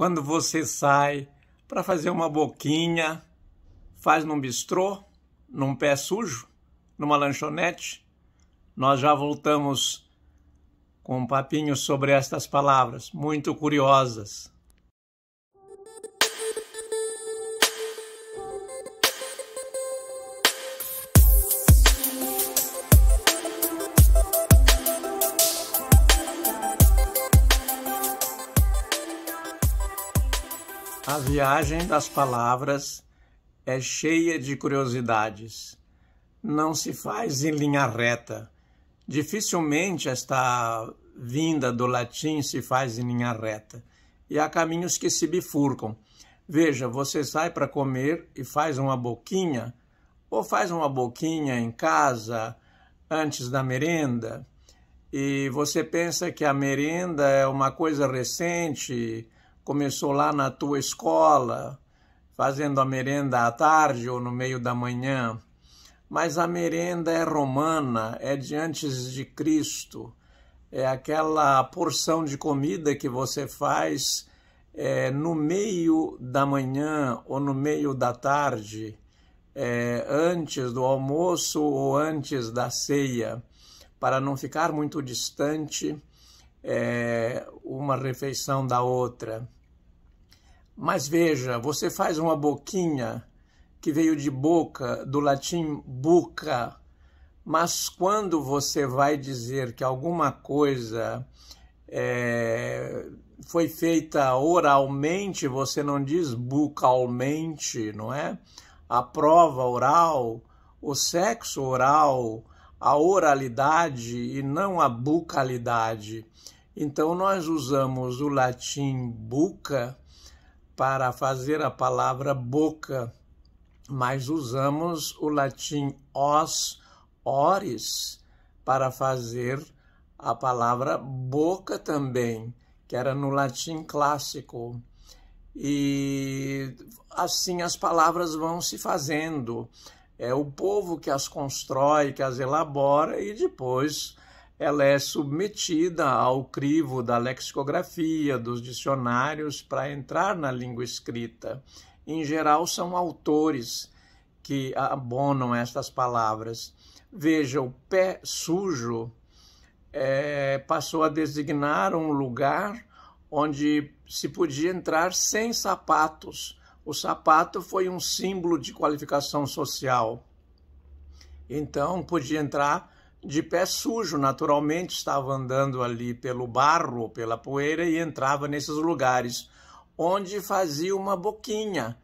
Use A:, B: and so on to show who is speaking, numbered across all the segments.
A: quando você sai para fazer uma boquinha, faz num bistrô, num pé sujo, numa lanchonete. Nós já voltamos com um papinho sobre estas palavras muito curiosas. viagem das palavras é cheia de curiosidades. Não se faz em linha reta. Dificilmente esta vinda do latim se faz em linha reta. E há caminhos que se bifurcam. Veja, você sai para comer e faz uma boquinha, ou faz uma boquinha em casa, antes da merenda, e você pensa que a merenda é uma coisa recente começou lá na tua escola, fazendo a merenda à tarde ou no meio da manhã, mas a merenda é romana, é de antes de Cristo, é aquela porção de comida que você faz é, no meio da manhã ou no meio da tarde, é, antes do almoço ou antes da ceia, para não ficar muito distante é, uma refeição da outra. Mas veja, você faz uma boquinha que veio de boca, do latim buca, mas quando você vai dizer que alguma coisa é, foi feita oralmente, você não diz bucalmente, não é? A prova oral, o sexo oral, a oralidade e não a bucalidade. Então nós usamos o latim buca para fazer a palavra boca, mas usamos o latim os, oris, para fazer a palavra boca também, que era no latim clássico. E assim as palavras vão se fazendo. É o povo que as constrói, que as elabora e depois ela é submetida ao crivo da lexicografia, dos dicionários, para entrar na língua escrita. Em geral, são autores que abonam estas palavras. Veja, o pé sujo é, passou a designar um lugar onde se podia entrar sem sapatos. O sapato foi um símbolo de qualificação social. Então, podia entrar de pé sujo, naturalmente estava andando ali pelo barro, pela poeira e entrava nesses lugares, onde fazia uma boquinha.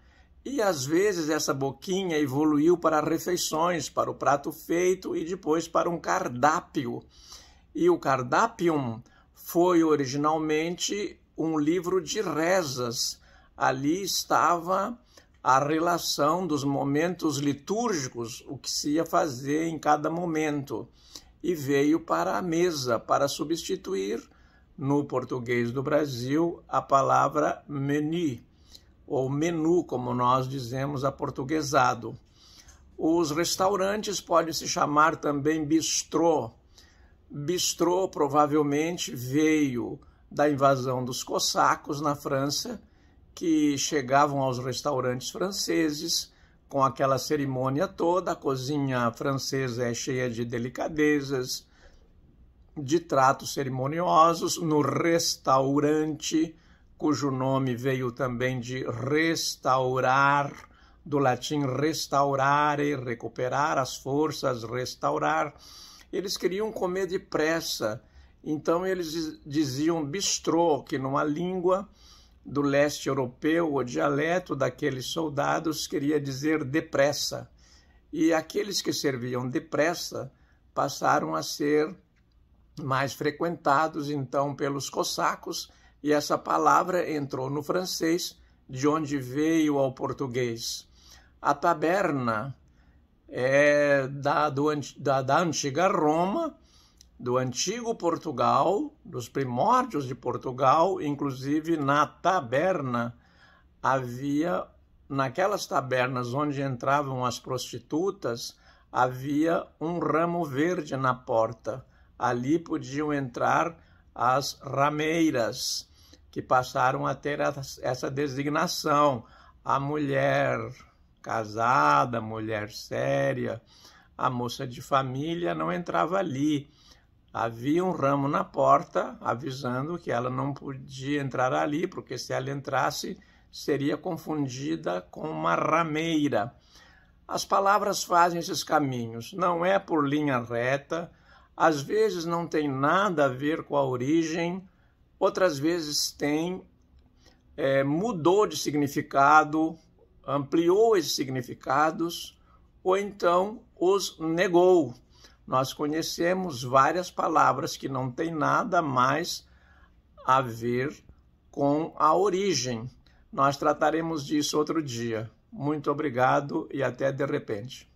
A: E às vezes essa boquinha evoluiu para refeições, para o prato feito e depois para um cardápio. E o cardápio foi originalmente um livro de rezas. Ali estava a relação dos momentos litúrgicos, o que se ia fazer em cada momento, e veio para a mesa para substituir, no português do Brasil, a palavra menu, ou menu, como nós dizemos aportuguesado. Os restaurantes podem se chamar também bistrô. Bistrô provavelmente veio da invasão dos cossacos na França que chegavam aos restaurantes franceses com aquela cerimônia toda. A cozinha francesa é cheia de delicadezas, de tratos cerimoniosos. No restaurante, cujo nome veio também de restaurar, do latim restaurare, recuperar as forças, restaurar. Eles queriam comer depressa, então eles diziam bistrô, que numa língua do leste europeu, o dialeto daqueles soldados queria dizer depressa. E aqueles que serviam depressa passaram a ser mais frequentados então pelos cosacos, e essa palavra entrou no francês, de onde veio ao português. A taberna é da, do, da, da antiga Roma do antigo Portugal, dos primórdios de Portugal, inclusive na taberna, havia, naquelas tabernas onde entravam as prostitutas, havia um ramo verde na porta. Ali podiam entrar as rameiras, que passaram a ter essa designação. A mulher casada, mulher séria, a moça de família não entrava ali havia um ramo na porta avisando que ela não podia entrar ali, porque se ela entrasse seria confundida com uma rameira. As palavras fazem esses caminhos, não é por linha reta, às vezes não tem nada a ver com a origem, outras vezes tem, é, mudou de significado, ampliou esses significados, ou então os negou, nós conhecemos várias palavras que não têm nada mais a ver com a origem. Nós trataremos disso outro dia. Muito obrigado e até de repente.